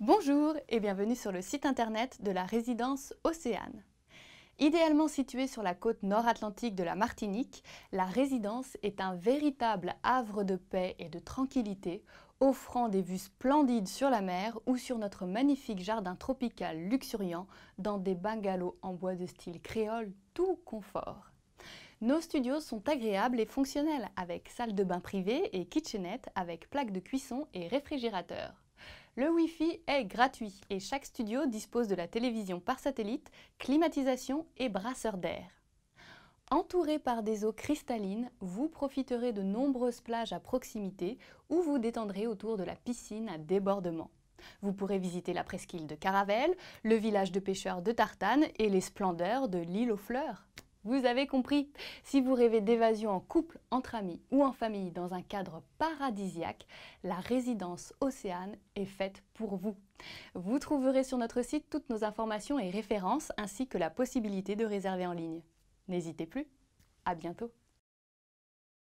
Bonjour et bienvenue sur le site internet de la résidence Océane. Idéalement située sur la côte nord-atlantique de la Martinique, la résidence est un véritable havre de paix et de tranquillité, offrant des vues splendides sur la mer ou sur notre magnifique jardin tropical luxuriant dans des bungalows en bois de style créole tout confort. Nos studios sont agréables et fonctionnels avec salle de bain privée et kitchenette avec plaque de cuisson et réfrigérateur. Le Wi-Fi est gratuit et chaque studio dispose de la télévision par satellite, climatisation et brasseur d'air. Entouré par des eaux cristallines, vous profiterez de nombreuses plages à proximité où vous détendrez autour de la piscine à débordement. Vous pourrez visiter la presqu'île de Caravelle, le village de pêcheurs de Tartane et les splendeurs de l'île aux fleurs. Vous avez compris Si vous rêvez d'évasion en couple, entre amis ou en famille dans un cadre paradisiaque, la résidence Océane est faite pour vous. Vous trouverez sur notre site toutes nos informations et références ainsi que la possibilité de réserver en ligne. N'hésitez plus. À bientôt.